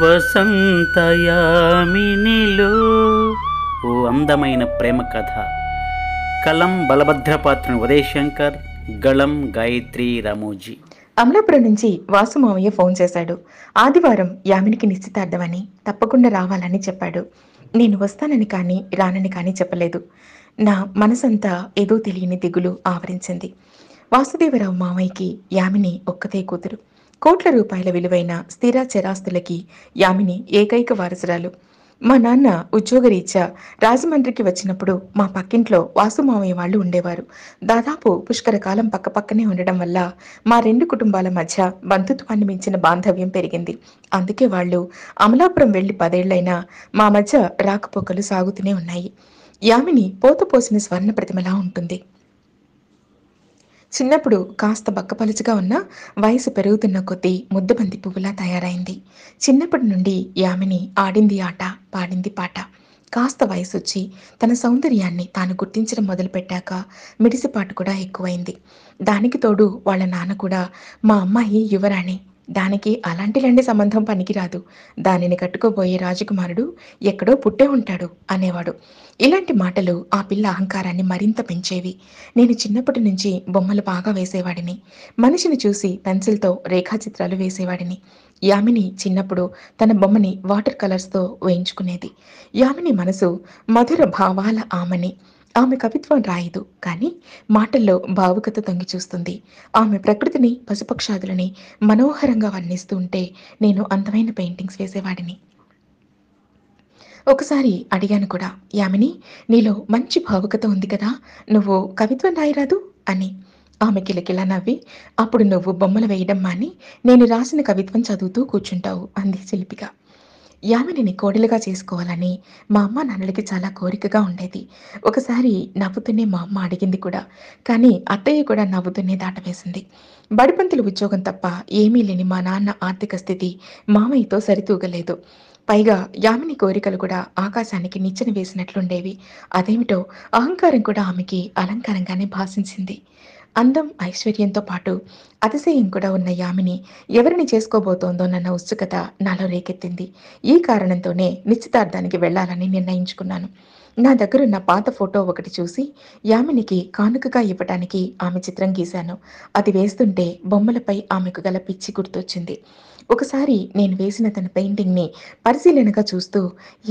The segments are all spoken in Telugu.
వసంతయామినిలో ఓ అందమైన ప్రేమ కథ కలం బలభద్ర పాత్ర ఉదయ్ శంకర్ గళం గాయత్రి రామోజీ అమలాపురం నుంచి వాసు మామయ్య ఫోన్ చేశాడు ఆదివారం యామినికి నిశ్చితార్థమని తప్పకుండా రావాలని చెప్పాడు నేను వస్తానని కానీ రానని కానీ చెప్పలేదు నా మనసంతా ఏదో తెలియని దిగులు ఆవరించింది వాసుదేవరావు మామయ్యకి యామిని ఒక్కతే కూతురు కోట్ల రూపాయల విలువైన స్థిర చరాస్తులకి యామిని ఏకైక వారసురాలు మా నాన్న ఉద్యోగరీత్యా రాజమండ్రికి వచ్చినప్పుడు మా పక్కింట్లో వాసుమామయ్య వాళ్ళు ఉండేవారు దాదాపు పుష్కర కాలం పక్కపక్కనే ఉండడం వల్ల మా రెండు కుటుంబాల మధ్య బంధుత్వాన్ని మించిన బాంధవ్యం పెరిగింది అందుకే వాళ్ళు అమలాపురం వెళ్ళి పదేళ్లైనా మా మధ్య రాకపోకలు సాగుతూనే ఉన్నాయి యామిని పోత పోసిన స్వర్ణ ప్రతిమలా ఉంటుంది చిన్నప్పుడు కాస్త బక్కపలుచుగా ఉన్న వయసు పెరుగుతున్న కొద్దీ ముద్దబంతి పువ్వులా తయారైంది చిన్నప్పటి నుండి యామిని ఆడింది ఆట పాడింది పాట కాస్త వయసొచ్చి తన సౌందర్యాన్ని తాను గుర్తించడం మొదలుపెట్టాక మిడిసిపాటు కూడా ఎక్కువైంది దానికి తోడు వాళ్ళ నాన్న కూడా మా అమ్మాయి యువరాణి దానికి అలాంటి సంబంధం పనికిరాదు దానిని కట్టుకోబోయే రాజకుమారుడు ఎక్కడో పుట్టే ఉంటాడు అనేవాడు ఇలాంటి మాటలు ఆ పిల్ల అహంకారాన్ని మరింత పెంచేవి నేను చిన్నప్పటి నుంచి బొమ్మలు బాగా వేసేవాడిని మనిషిని చూసి పెన్సిల్తో రేఖాచిత్రాలు వేసేవాడిని యామిని చిన్నప్పుడు తన బొమ్మని వాటర్ కలర్స్తో వేయించుకునేది యామిని మనసు మధుర భావాల ఆమని ఆమె కవిత్వం రాయదు కానీ మాటల్లో భావుకత తొంగి చూస్తుంది ఆమె ప్రకృతిని పశుపక్షాదులని మనోహరంగా వర్ణిస్తూ ఉంటే నేను అందమైన పెయింటింగ్స్ వేసేవాడిని ఒకసారి అడిగాను కూడా యామిని నీలో మంచి భావుకత ఉంది కదా నువ్వు కవిత్వం రాయరాదు అని ఆమె కిలకిలా నవ్వి అప్పుడు నువ్వు బొమ్మలు వేయడం మాని నేను రాసిన కవిత్వం చదువుతూ కూర్చుంటావు అంది శిల్పిగా యామినిని కోడలుగా చేసుకోవాలని మా అమ్మ నాన్నలకి చాలా కోరికగా ఉండేది ఒకసారి నవ్వుతూనే మా అమ్మ అడిగింది కూడా కానీ అత్తయ్య కూడా నవ్వుతూనే దాటవేసింది బడిపంతుల ఉద్యోగం తప్ప ఏమీ లేని మా నాన్న ఆర్థిక స్థితి మామయ్యతో సరితూగలేదు పైగా యామిని కోరికలు కూడా ఆకాశానికి నిచ్చెన వేసినట్లుండేవి అదేమిటో అహంకారం కూడా ఆమెకి అలంకారంగానే భాషించింది అందం ఐశ్వర్యంతో పాటు అతిశయం కూడా ఉన్న యామిని ఎవరిని చేసుకోబోతోందోనన్న ఉత్సుకత నాలో రేకెత్తింది ఈ కారణంతోనే నిశ్చితార్థానికి వెళ్లాలని నిర్ణయించుకున్నాను నా దగ్గరున్న పాత ఫోటో ఒకటి చూసి యామినికి కానుకగా ఇవ్వటానికి ఆమె చిత్రం గీశాను అది వేస్తుంటే బొమ్మలపై ఆమెకు గల పిచ్చి గుర్తొచ్చింది ఒకసారి నేను వేసిన తన పెయింటింగ్ని పరిశీలనగా చూస్తూ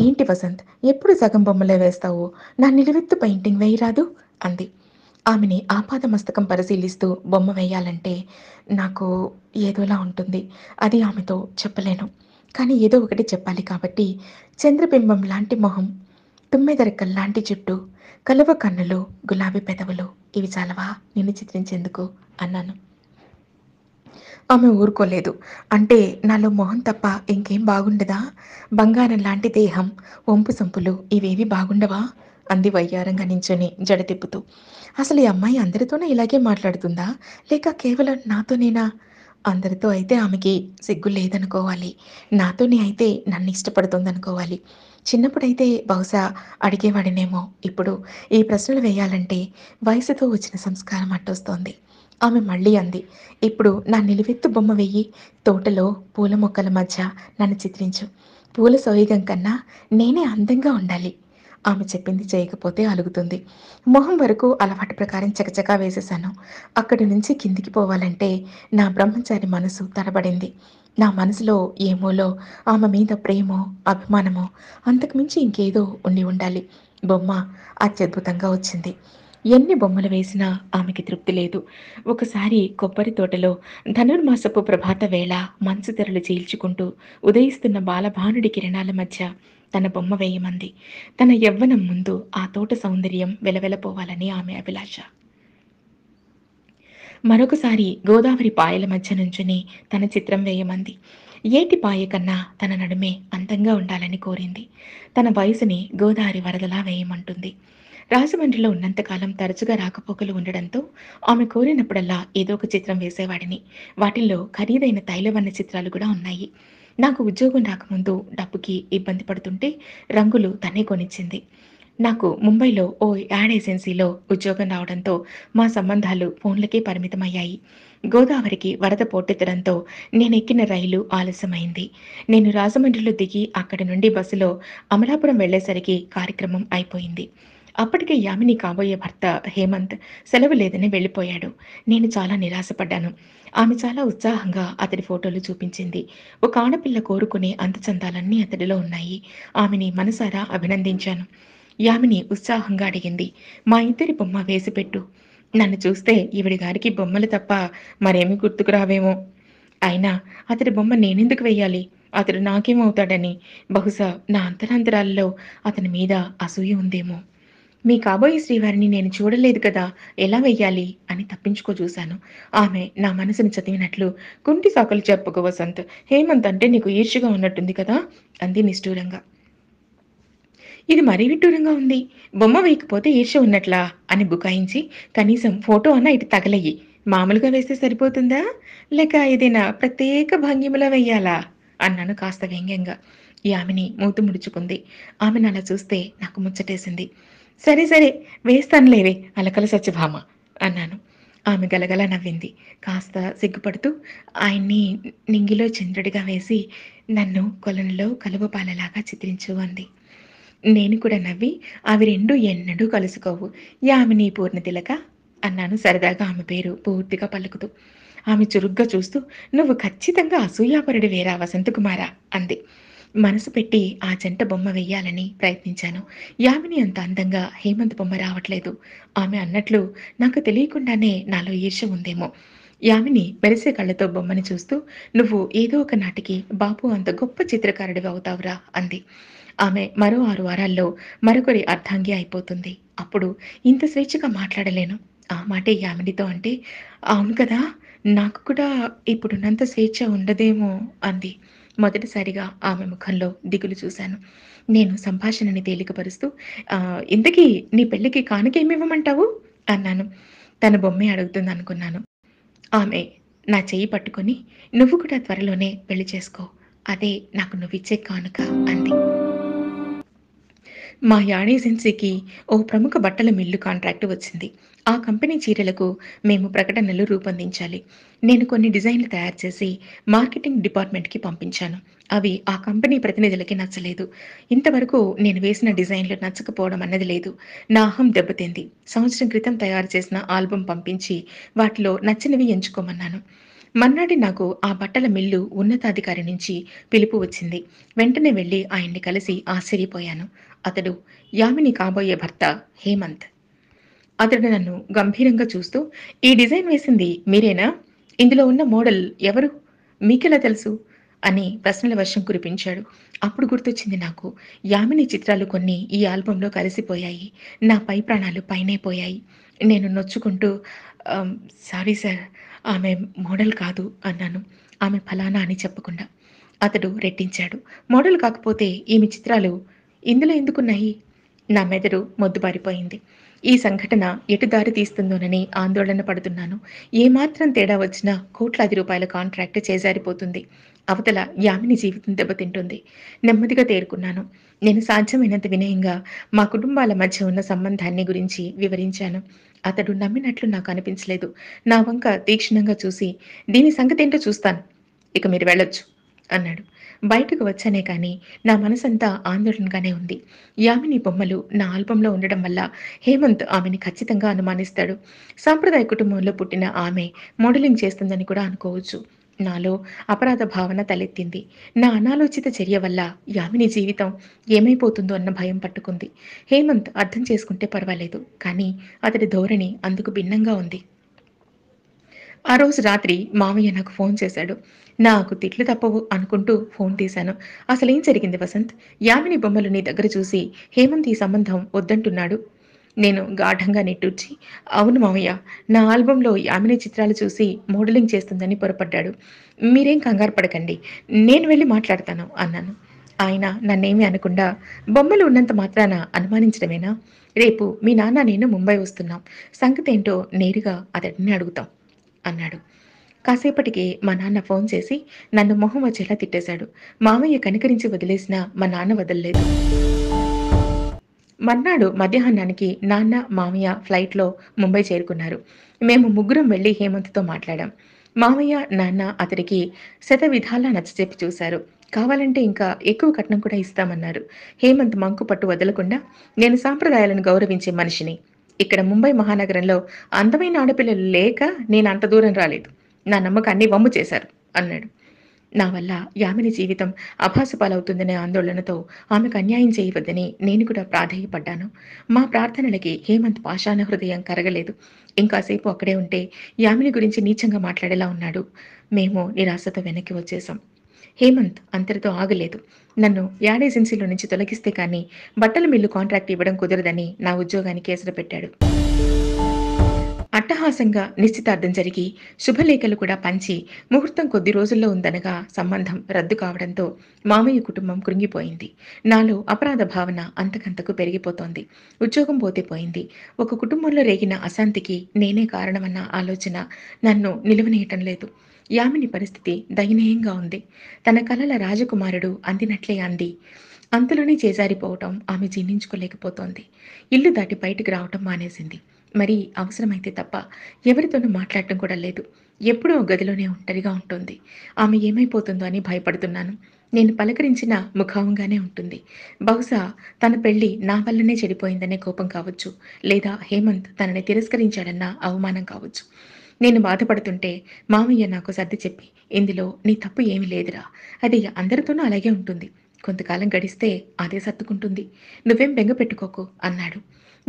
ఏంటి వసంత్ ఎప్పుడు సగం బొమ్మలే వేస్తావు నా నిలువెత్తు పెయింటింగ్ వేయరాదు అంది ఆమెని ఆపాదమస్తకం పరిశీలిస్తూ బొమ్మ వేయాలంటే నాకు ఏదోలా ఉంటుంది అది ఆమెతో చెప్పలేను కానీ ఏదో ఒకటి చెప్పాలి కాబట్టి చంద్రబింబం లాంటి మొహం తుమ్మెదరకల్ లాంటి జుట్టు కలువ కన్నులు గులాబీ పెదవులు ఇవి చాలవా నిన్ను చిత్రించేందుకు అన్నాను ఆమె ఊరుకోలేదు అంటే నాలో మొహం తప్ప ఇంకేం బాగుండదా బంగారం లాంటి దేహం వంపు సంపులు ఇవేవి బాగుండవా అంది వయ్యారంగా నించొని జడ తిప్పుతూ అసలు ఈ అమ్మాయి అందరితోనే ఇలాగే మాట్లాడుతుందా లేక కేవలం నాతోనేనా అందరితో అయితే ఆమెకి సిగ్గు లేదనుకోవాలి నాతోనే అయితే నన్ను ఇష్టపడుతుందనుకోవాలి చిన్నప్పుడైతే బహుశా అడిగేవాడినేమో ఇప్పుడు ఈ ప్రశ్నలు వేయాలంటే వయసుతో వచ్చిన సంస్కారం అట్టొస్తోంది ఆమె మళ్ళీ అంది ఇప్పుడు నా నిలువెత్తు బొమ్మ వెయ్యి తోటలో పూల మొక్కల మధ్య నన్ను చిత్రించు పూల సోయిగం కన్నా నేనే అందంగా ఉండాలి ఆమె చెప్పింది చేయకపోతే అలుగుతుంది మొహం వరకు అలవాటు ప్రకారం చకచకా వేసేశాను అక్కడి నుంచి కిందికి పోవాలంటే నా బ్రహ్మచారి మనసు తడబడింది నా మనసులో ఏమోలో ఆమె మీద ప్రేమో అభిమానమో అంతకుమించి ఇంకేదో ఉండి ఉండాలి బొమ్మ అత్యద్భుతంగా వచ్చింది ఎన్ని బొమ్మలు వేసినా ఆమెకి తృప్తి లేదు ఒకసారి కొబ్బరి తోటలో ధనుర్మాసపు ప్రభాత వేళ మంచు తెరలు చీల్చుకుంటూ ఉదయిస్తున్న బాలభానుడి కిరణాల మధ్య తన బొమ్మ వేయమంది తన యవ్వనం ముందు ఆ తోట సౌందర్యం వెలవెలపోవాలని ఆమె అభిలాష మరొకసారి గోదావరి పాయల మధ్య నుంచుని తన చిత్రం వేయమంది ఏటి పాయ కన్నా తన నడుమే అందంగా ఉండాలని కోరింది తన వయసుని గోదావరి వరదలా వేయమంటుంది రాజమండ్రిలో ఉన్నంతకాలం తరచుగా రాకపోకలు ఉండడంతో ఆమె కోరినప్పుడల్లా ఏదో ఒక చిత్రం వేసేవాడిని వాటిల్లో ఖరీదైన తైలవర్ణ చిత్రాలు కూడా ఉన్నాయి నాకు ఉద్యోగం రాకముందు డబ్బుకి ఇబ్బంది పడుతుంటే రంగులు తనే కొనిచ్చింది నాకు ముంబైలో ఓ యాడ్ ఏజెన్సీలో ఉద్యోగం రావడంతో మా సంబంధాలు ఫోన్లకే పరిమితమయ్యాయి గోదావరికి వరద పోటెత్తడంతో నేను ఎక్కిన రైలు ఆలస్యమైంది నేను రాజమండ్రిలో దిగి అక్కడి నుండి బస్సులో అమలాపురం వెళ్లేసరికి కార్యక్రమం అయిపోయింది అప్పటికే యామిని కాబోయే భర్త హేమంత్ సెలవు లేదని వెళ్ళిపోయాడు నేను చాలా నిరాశపడ్డాను ఆమె చాలా ఉత్సాహంగా అతడి ఫోటోలు చూపించింది ఒక ఆడపిల్ల కోరుకునే అంతచందాలన్నీ అతడిలో ఉన్నాయి ఆమెని మనసారా అభినందించాను యామిని ఉత్సాహంగా అడిగింది మా ఇద్దరి బొమ్మ వేసిపెట్టు నన్ను చూస్తే ఈవిడి గారికి బొమ్మలు తప్ప మరేమీ గుర్తుకు రావేమో అయినా అతడి బొమ్మ నేనెందుకు వెయ్యాలి అతడు నాకేమవుతాడని బహుశా నా అంతరాంతరాల్లో అతని మీద అసూయ ఉందేమో మీ కాబోయే శ్రీవారిని నేను చూడలేదు కదా ఎలా వెయ్యాలి అని తప్పించుకో చూశాను ఆమె నా మనసును చదివినట్లు కుంటి సాకులు చెప్పుకో వసంత్ హేమంత్ అంటే నీకు ఈర్షగా ఉన్నట్టుంది కదా అంది నిష్ఠూరంగా ఇది మరీ విడ్డూరంగా ఉంది బొమ్మ వేయకపోతే ఈర్ష ఉన్నట్లా అని బుకాయించి కనీసం ఫోటో అన్న ఇటు తగలయ్యి మామూలుగా వేస్తే సరిపోతుందా లేక ఏదైనా ప్రత్యేక భంగిమలో వెయ్యాలా అన్నాను కాస్త వ్యంగ్యంగా ఈ ఆమెని మూతు ముడుచుకుంది ఆమెను అలా చూస్తే నాకు ముచ్చటేసింది సరే సరే వేస్తానులేవే అలకల సత్యభామ అన్నాను ఆమె గలగల నవ్వింది కాస్త సిగ్గుపడుతూ ఆయన్ని నింగిలో చంద్రుడిగా వేసి నన్ను కొలంలో కలువపాలలాగా చిత్రించు అంది నేను కూడా నవ్వి అవి రెండు ఎన్నడూ కలుసుకోవు యామిని పూర్ణతిలక అన్నాను సరదాగా ఆమె పేరు పూర్తిగా పలుకుతూ ఆమె చురుగ్గా చూస్తూ నువ్వు ఖచ్చితంగా అసూయాపరుడి వేరా వసంతకుమారా అంది మనసు పెట్టి ఆ జంట బొమ్మ వెయ్యాలని ప్రయత్నించాను యామిని అంత అందంగా హేమంత్ బొమ్మ రావట్లేదు ఆమె అన్నట్లు నాకు తెలియకుండానే నాలో ఈర్ష ఉందేమో యామిని మెరిసే కళ్ళతో బొమ్మని చూస్తూ నువ్వు ఏదో ఒక నాటికి బాపు అంత గొప్ప చిత్రకారుడి అవుతావురా అంది ఆమె మరో ఆరు వారాల్లో మరొకరి అర్ధాంగి అయిపోతుంది అప్పుడు ఇంత స్వేచ్ఛగా మాట్లాడలేను ఆ మాటే యామినితో అంటే అవును కదా నాకు కూడా ఇప్పుడున్నంత స్వేచ్ఛ ఉండదేమో అంది మొదటిసారిగా ఆమె ముఖంలో దిగులు చూశాను నేను సంభాషణని తేలికపరుస్తూ ఇంతకీ నీ పెళ్ళికి కానుక ఏమివ్వమంటావు అన్నాను తన బొమ్మే అడుగుతుంది అనుకున్నాను ఆమె నా చెయ్యి పట్టుకొని నువ్వు కూడా త్వరలోనే పెళ్లి చేసుకో అదే నాకు నువ్విచ్చే కానుక అంది మా యాడ్ ఏజెన్సీకి ఓ ప్రముఖ బట్టల మిల్లు కాంట్రాక్ట్ వచ్చింది ఆ కంపెనీ చీరలకు మేము ప్రకటనలు రూపొందించాలి నేను కొన్ని డిజైన్లు తయారు చేసి మార్కెటింగ్ డిపార్ట్మెంట్కి పంపించాను అవి ఆ కంపెనీ ప్రతినిధులకి నచ్చలేదు ఇంతవరకు నేను వేసిన డిజైన్లు నచ్చకపోవడం అన్నది లేదు నా అహం దెబ్బతింది సంవత్సరం క్రితం తయారు చేసిన ఆల్బం పంపించి వాటిలో నచ్చినవి ఎంచుకోమన్నాను మర్నాడి నాకు ఆ బట్టల మిల్లు ఉన్నతాధికారి నుంచి పిలుపు వచ్చింది వెంటనే వెళ్ళి ఆయన్ని కలిసి ఆశ్చర్యపోయాను అతడు యామిని కాబోయే భర్త హేమంత్ అతడు నన్ను గంభీరంగా చూస్తూ ఈ డిజైన్ వేసింది మీరేనా ఇందులో ఉన్న మోడల్ ఎవరు మీకెలా తెలుసు అని ప్రశ్నల వర్షం కురిపించాడు అప్పుడు గుర్తొచ్చింది నాకు యామిని చిత్రాలు కొన్ని ఈ ఆల్బంలో కలిసిపోయాయి నా పై ప్రాణాలు పైనే పోయాయి నేను నొచ్చుకుంటూ సారీ సార్ ఆమె మోడల్ కాదు అన్నాను ఆమె ఫలానా అని చెప్పకుండా అతడు రెట్టించాడు మోడల్ కాకపోతే ఈమె చిత్రాలు ఇందులో ఎందుకున్నాయి నా మెదడు మొద్దుబారిపోయింది ఈ సంఘటన ఎటు దారి తీస్తుందోనని ఆందోళన పడుతున్నాను ఏమాత్రం తేడా వచ్చినా కోట్లాది రూపాయల కాంట్రాక్ట్ చేజారిపోతుంది అవతల యామిని జీవితం దెబ్బతింటుంది నెమ్మదిగా తేరుకున్నాను నేను సాధ్యమైనంత వినయంగా మా కుటుంబాల మధ్య ఉన్న సంబంధాన్ని గురించి వివరించాను అతడు నమ్మినట్లు నాకు అనిపించలేదు నా వంక తీక్షణంగా చూసి దీని సంగతేంటో చూస్తాను ఇక మీరు వెళ్ళొచ్చు అన్నాడు బయటకు వచ్చానే కానీ నా మనసంతా ఆందోళనగానే ఉంది యామిని బొమ్మలు నా ఆల్బంలో ఉండడం వల్ల హేమంత్ ఆమెని ఖచ్చితంగా అనుమానిస్తాడు సాంప్రదాయ కుటుంబంలో పుట్టిన ఆమె మోడలింగ్ చేస్తుందని కూడా అనుకోవచ్చు నాలో అపరాధ భావన తలెత్తింది నా అనాలోచిత చర్య వల్ల యామిని జీవితం ఏమైపోతుందో అన్న భయం పట్టుకుంది హేమంత్ అర్థం చేసుకుంటే పర్వాలేదు కానీ అతడి ధోరణి అందుకు భిన్నంగా ఉంది ఆ రోజు రాత్రి మామయ్య నాకు ఫోన్ చేశాడు నాకు తిట్లు తప్పవు అనుకుంటూ ఫోన్ తీశాను అసలేం జరిగింది వసంత్ యామిని బొమ్మలు నీ దగ్గర చూసి హేమంత్ ఈ సంబంధం వద్దంటున్నాడు నేను గాఢంగా నిట్టూర్చి అవును మామయ్య నా ఆల్బంలో యామిని చిత్రాలు చూసి మోడలింగ్ చేస్తుందని పొరపడ్డాడు మీరేం కంగారు పడకండి నేను వెళ్ళి మాట్లాడతాను అన్నాను ఆయన నన్నేమీ అనకుండా బొమ్మలు ఉన్నంత మాత్రాన అనుమానించడమేనా రేపు మీ నాన్న నేను ముంబై వస్తున్నాం సంగతి ఏంటో నేరుగా అతడిని అడుగుతాం అన్నాడు కాసేపటికి మా నాన్న ఫోన్ చేసి నన్ను మొహం వచ్చేలా తిట్టేశాడు మామయ్య కనికరించి వదిలేసినా మా నాన్న వదలలేదు మర్నాడు మధ్యాహ్నానికి నాన్న మామయ్య ఫ్లైట్లో ముంబై చేరుకున్నారు మేము ముగ్గురం వెళ్ళి హేమంత్తో మాట్లాడాం మామయ్య నాన్న అతడికి శత విధాలా నచ్చచెప్పి చూశారు కావాలంటే ఇంకా ఎక్కువ కట్నం కూడా ఇస్తామన్నారు హేమంత్ మంకు పట్టు వదలకుండా నేను సాంప్రదాయాలను గౌరవించే మనిషిని ఇక్కడ ముంబై మహానగరంలో అందమైన ఆడపిల్లలు లేక నేను అంత దూరం రాలేదు నా నమ్మకాన్ని వమ్ము చేశారు అన్నాడు నా వల్ల యామిని జీవితం అభాసపాలవుతుందనే ఆందోళనతో ఆమెకు అన్యాయం చేయవద్దని నేను కూడా ప్రాధేయపడ్డాను మా ప్రార్థనలకి హేమంత్ పాషాణ హృదయం కరగలేదు ఇంకాసేపు అక్కడే ఉంటే యామిని గురించి నీచంగా మాట్లాడేలా ఉన్నాడు మేము నిరాశతో వెనక్కి వచ్చేసాం హేమంత్ అంతటితో ఆగలేదు నన్ను యాడ్ ఏజెన్సీలో నుంచి తొలగిస్తే కానీ బట్టల మిల్లు కాంట్రాక్ట్ ఇవ్వడం కుదరదని నా ఉద్యోగానికి కేసులు పెట్టాడు అట్టహాసంగా నిశ్చితార్థం జరిగి శుభలేఖలు కూడా పంచి ముహూర్తం కొద్ది రోజుల్లో ఉందనగా సంబంధం రద్దు కావడంతో మామయ్య కుటుంబం కృంగిపోయింది నాలో అపరాధ భావన అంతకంతకు పెరిగిపోతోంది ఉద్యోగం పోతే పోయింది ఒక కుటుంబంలో రేగిన అశాంతికి నేనే కారణమన్న ఆలోచన నన్ను నిలువనేయటం లేదు యామిని పరిస్థితి దయనీయంగా ఉంది తన కలల రాజకుమారుడు అందినట్లే అంది అంతలోనే చేజారిపోవటం ఆమె జీర్ణించుకోలేకపోతోంది ఇల్లు దాటి బయటకు రావటం మానేసింది మరి అవసరమైతే తప్ప ఎవరితోనూ మాట్లాడటం కూడా లేదు ఎప్పుడూ గదిలోనే ఒంటరిగా ఉంటుంది ఆమె ఏమైపోతుందో అని భయపడుతున్నాను నేను పలకరించిన ముఖావంగానే ఉంటుంది బహుశా తన పెళ్లి నా వల్లనే చెడిపోయిందనే కోపం కావచ్చు లేదా హేమంత్ తనని తిరస్కరించాడన్న అవమానం కావచ్చు నేను బాధపడుతుంటే మామయ్య నాకు సర్ది చెప్పి ఇందులో నీ తప్పు ఏమీ లేదురా అది అందరితోనూ అలాగే ఉంటుంది కొంతకాలం గడిస్తే అదే సర్దుకుంటుంది నువ్వేం బెంగ పెట్టుకోకు అన్నాడు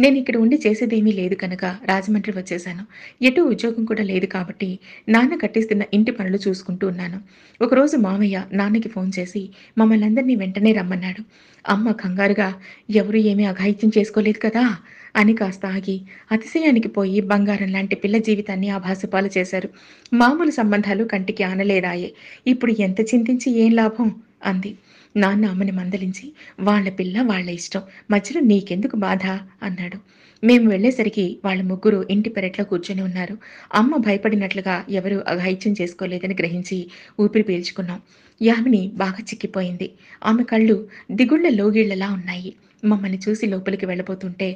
నేను ఇక్కడ ఉండి చేసేదేమీ లేదు కనుక రాజమండ్రి వచ్చేశాను ఎటు ఉద్యోగం కూడా లేదు కాబట్టి నాన్న కట్టిస్తున్న ఇంటి పనులు చూసుకుంటూ ఉన్నాను ఒకరోజు మామయ్య నాన్నకి ఫోన్ చేసి మమ్మల్ని అందరినీ వెంటనే రమ్మన్నాడు అమ్మ కంగారుగా ఎవరు ఏమీ అఘాయిత్యం చేసుకోలేదు కదా అని కాస్త ఆగి అతిశయానికి పోయి బంగారం లాంటి పిల్ల జీవితాన్ని ఆభాసపాలు చేశారు మామూలు సంబంధాలు కంటికి ఆనలేదాయే ఇప్పుడు ఎంత చింతించి ఏం లాభం అంది నాన్న అమ్మని మందలించి వాళ్ళ పిల్ల వాళ్ళ ఇష్టం మధ్యలో నీకెందుకు బాధ అన్నాడు మేము వెళ్ళేసరికి వాళ్ళ ముగ్గురు ఇంటి పెరట్లో కూర్చొని ఉన్నారు అమ్మ భయపడినట్లుగా ఎవరూ అఘాయిత్యం చేసుకోలేదని గ్రహించి ఊపిరి పీల్చుకున్నాం యామిని బాగా చిక్కిపోయింది ఆమె కళ్ళు దిగుళ్ల లోగిళ్లలా ఉన్నాయి మమ్మల్ని చూసి లోపలికి వెళ్ళబోతుంటే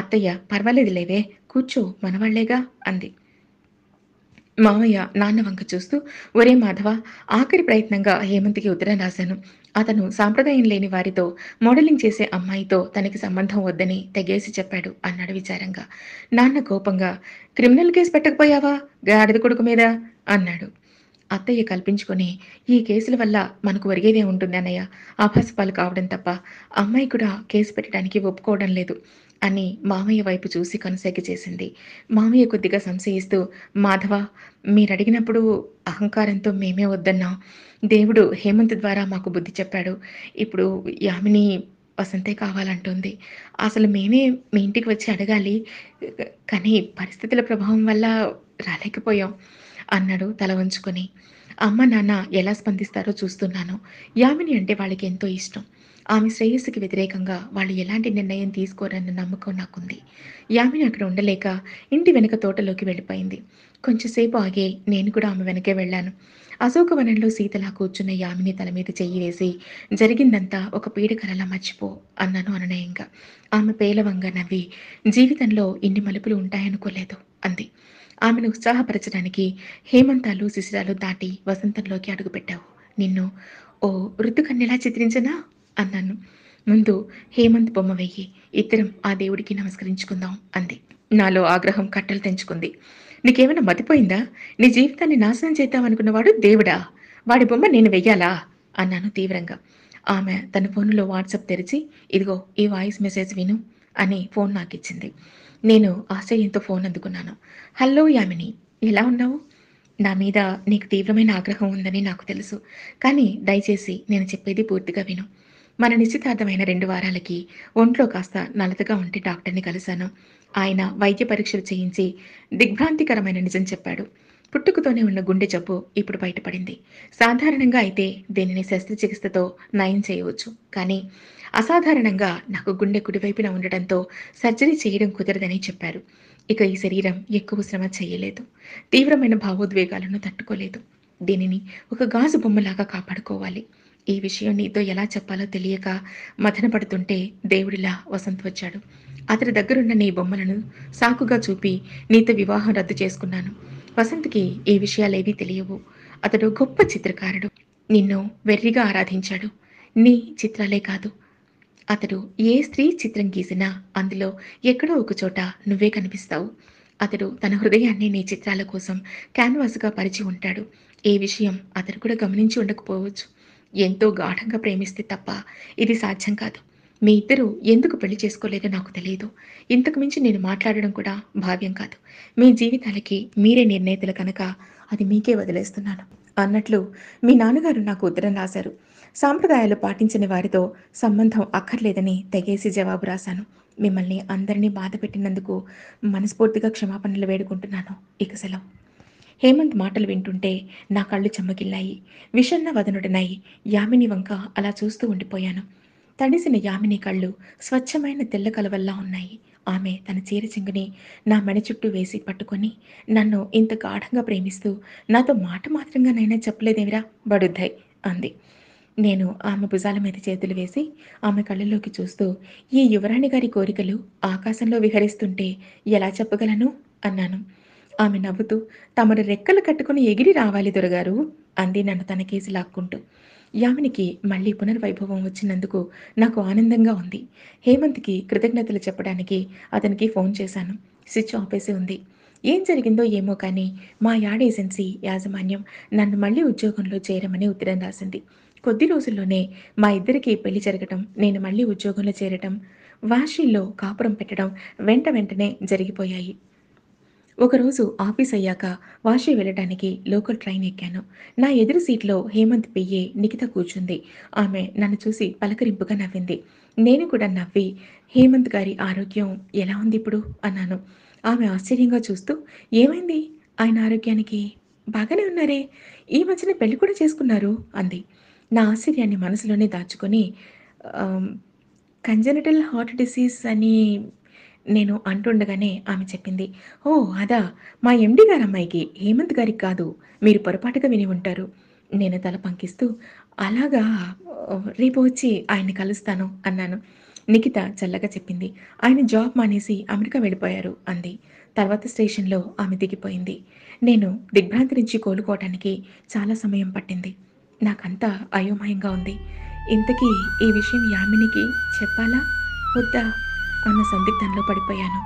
అత్తయ్య పర్వాలేదు లేవే కూర్చో మనవాళ్లేగా అంది మామయ్య నాన్న వంక చూస్తూ ఒరే మాధవ ఆఖరి ప్రయత్నంగా హేమంత్కి ఉత్తరం రాశాను అతను సాంప్రదాయం లేని వారితో మోడలింగ్ చేసే అమ్మాయితో తనకి సంబంధం వద్దని తెగేసి చెప్పాడు అన్నాడు విచారంగా నాన్న కోపంగా క్రిమినల్ కేసు పెట్టకపోయావా గాడిద కొడుకు మీద అన్నాడు అత్తయ్య కల్పించుకుని ఈ కేసుల వల్ల మనకు ఒరిగేదే ఉంటుంది అన్నయ్య ఆభాసపాలు కావడం తప్ప అమ్మాయి కూడా కేసు పెట్టడానికి ఒప్పుకోవడం లేదు అని మామయ్య వైపు చూసి కొనసాగి చేసింది మామయ్య కొద్దిగా సంశయిస్తూ మాధవ మీరు అడిగినప్పుడు అహంకారంతో మేమే వద్దన్నా దేవుడు హేమంత్ ద్వారా మాకు బుద్ధి చెప్పాడు ఇప్పుడు యామిని వసంతే కావాలంటుంది అసలు మేమే మీ ఇంటికి వచ్చి అడగాలి కానీ పరిస్థితుల ప్రభావం వల్ల రాలేకపోయాం అన్నాడు తల వంచుకొని అమ్మ నాన్న ఎలా స్పందిస్తారో చూస్తున్నాను యామిని అంటే వాళ్ళకి ఎంతో ఇష్టం ఆమె శ్రేయస్సుకి వ్యతిరేకంగా వాళ్ళు ఎలాంటి నిర్ణయం తీసుకోరన్న నమ్మకం నాకుంది యామిని అక్కడ ఉండలేక ఇంటి వెనుక తోటలోకి వెళ్ళిపోయింది కొంచెంసేపు ఆగే నేను కూడా ఆమె వెనకే వెళ్ళాను అశోకవనంలో సీతలా కూర్చున్న యామిని తల మీద చెయ్యి వేసి జరిగిందంతా ఒక పీడకలలా మర్చిపో అన్నాను అనునయంగా ఆమె పేలవంగా నవ్వి జీవితంలో ఇన్ని మలుపులు ఉంటాయనుకోలేదు అంది ఆమెను ఉత్సాహపరచడానికి హేమంతాలు శిశిరాలు దాటి వసంతంలోకి అడుగుపెట్టావు నిన్ను ఓ ఋతుకన్నెలా చిత్రించనా అన్నాను ముందు హేమంత్ బొమ్మ వెయ్యి ఇద్దరం ఆ దేవుడికి నమస్కరించుకుందాం అంది నాలో ఆగ్రహం కట్టలు తెంచుకుంది నీకేమైనా మతిపోయిందా నీ జీవితాన్ని నాశనం చేద్దామనుకున్నవాడు దేవుడా వాడి బొమ్మ నేను వెయ్యాలా అన్నాను తీవ్రంగా ఆమె తన ఫోన్లో వాట్సాప్ తెరిచి ఇదిగో ఈ వాయిస్ మెసేజ్ విను అని ఫోన్ నాకు ఇచ్చింది నేను ఆశ్చర్యంతో ఫోన్ అందుకున్నాను హలో యామిని ఎలా ఉన్నావు నా మీద నీకు తీవ్రమైన ఆగ్రహం ఉందని నాకు తెలుసు కానీ దయచేసి నేను చెప్పేది పూర్తిగా విను మన నిశ్చితార్థమైన రెండు వారాలకి ఒంట్లో కాస్త నలతగా ఉంటే డాక్టర్ని కలిశాను ఆయన వైద్య పరీక్షలు చేయించి దిగ్భ్రాంతికరమైన నిజం చెప్పాడు పుట్టుకతోనే ఉన్న గుండె జబ్బు ఇప్పుడు బయటపడింది సాధారణంగా అయితే దీనిని శస్త్రచికిత్సతో నయం చేయవచ్చు కానీ అసాధారణంగా నాకు గుండె కుడివైపున ఉండడంతో సర్జరీ చేయడం కుదరదని చెప్పారు ఇక ఈ శరీరం ఎక్కువ శ్రమ చేయలేదు తీవ్రమైన భావోద్వేగాలను తట్టుకోలేదు దీనిని ఒక గాజు బొమ్మలాగా కాపాడుకోవాలి ఈ విషయం నీతో ఎలా చెప్పాలో తెలియక మథన పడుతుంటే దేవుడిలా వసంత్ వచ్చాడు అతని దగ్గరున్న నీ బొమ్మలను సాకుగా చూపి నీతో వివాహం రద్దు చేసుకున్నాను వసంత్కి ఈ విషయాలేవీ తెలియవు అతడు గొప్ప చిత్రకారుడు నిన్ను వెర్రిగా ఆరాధించాడు నీ చిత్రాలే కాదు అతడు ఏ స్త్రీ చిత్రం గీసినా అందులో ఎక్కడో ఒక చోట నువ్వే కనిపిస్తావు అతడు తన హృదయాన్ని నీ చిత్రాల కోసం క్యాన్వాస్గా పరిచి ఉంటాడు ఏ విషయం అతడు కూడా గమనించి ఉండకపోవచ్చు ఎంతో గాఢంగా ప్రేమిస్తే తప్ప ఇది సాధ్యం కాదు మీ ఇద్దరు ఎందుకు పెళ్లి చేసుకోలేదో నాకు తెలియదు ఇంతకు మించి నేను మాట్లాడడం కూడా భావ్యం కాదు మీ జీవితాలకి మీరే నిర్ణేతలు కనుక అది మీకే వదిలేస్తున్నాను అన్నట్లు మీ నాన్నగారు నాకు ఉత్తరం రాశారు సాంప్రదాయాలు పాటించిన వారితో సంబంధం అక్కర్లేదని తెగేసి జవాబు రాశాను మిమ్మల్ని అందరినీ బాధ పెట్టినందుకు మనస్ఫూర్తిగా క్షమాపణలు వేడుకుంటున్నాను ఇక సెలవు హేమంత్ మాటలు వింటుంటే నా కళ్ళు చెమ్మగిల్లాయి విషన్న వదనుడనై యామిని వంక అలా చూస్తూ ఉండిపోయాను తడిసిన యామిని కళ్ళు స్వచ్ఛమైన తెల్ల కలవల్లా ఉన్నాయి ఆమె తన చీర చింగుని నా మణి చుట్టూ వేసి పట్టుకొని నన్ను ఇంత గాఢంగా ప్రేమిస్తూ నాతో మాట మాత్రంగానైనా చెప్పలేదేమిరా బడుద్దాయి అంది నేను ఆమె భుజాల మీద చేతులు వేసి ఆమె కళ్ళలోకి చూస్తూ ఈ యువరాణి గారి కోరికలు ఆకాశంలో విహరిస్తుంటే ఎలా చెప్పగలను అన్నాను ఆమె నవ్వుతూ తమరు రెక్కలు కట్టుకుని ఎగిరి రావాలి దొరగారు అంది నన్ను తన కేసి లాక్కుంటూ యామినికి మళ్ళీ పునర్వైభవం వచ్చినందుకు నాకు ఆనందంగా ఉంది హేమంత్కి కృతజ్ఞతలు చెప్పడానికి అతనికి ఫోన్ చేశాను స్విచ్ ఆపేసి ఉంది ఏం జరిగిందో ఏమో కానీ మా యాడ్ ఏజెన్సీ యాజమాన్యం నన్ను మళ్ళీ ఉద్యోగంలో చేరమని ఉత్తరం రాసింది కొద్ది రోజుల్లోనే మా ఇద్దరికి పెళ్లి జరగటం నేను మళ్ళీ ఉద్యోగంలో చేరటం వాషీల్లో కాపురం పెట్టడం వెంట వెంటనే జరిగిపోయాయి ఒకరోజు ఆఫీస్ అయ్యాక వాషి వెళ్ళడానికి లోకల్ ట్రైన్ ఎక్కాను నా ఎదురు సీట్లో హేమంత్ పెయ్యే నిఖిత కూర్చుంది ఆమె నన్ను చూసి పలకరింపుగా నవ్వింది నేను కూడా నవ్వి హేమంత్ గారి ఆరోగ్యం ఎలా ఉంది ఇప్పుడు అన్నాను ఆమె ఆశ్చర్యంగా చూస్తూ ఏమైంది ఆయన ఆరోగ్యానికి బాగానే ఉన్నారే ఈ మధ్యన పెళ్లి కూడా చేసుకున్నారు అంది నా ఆశ్చర్యాన్ని మనసులోనే దాచుకొని కంజనటల్ హార్ట్ డిసీజ్ అని నేను అంటుండగానే ఆమె చెప్పింది ఓ అదా మా ఎండి గారు అమ్మాయికి హేమంత్ గారికి కాదు మీరు పొరపాటుగా విని ఉంటారు నేను తల పంకిస్తూ అలాగా రేపు వచ్చి ఆయన్ని కలుస్తాను అన్నాను నిఖిత చల్లగా చెప్పింది ఆయన జాబ్ మానేసి అమెరికా వెళ్ళిపోయారు అంది తర్వాత స్టేషన్లో ఆమె దిగిపోయింది నేను దిగ్భ్రాంతి నుంచి కోలుకోవటానికి చాలా సమయం పట్టింది నాకంతా అయోమయంగా ఉంది ఇంతకీ ఈ విషయం యామినికి చెప్పాలా వద్దా అన్న సందిగ్ధంలో పడిపోయాను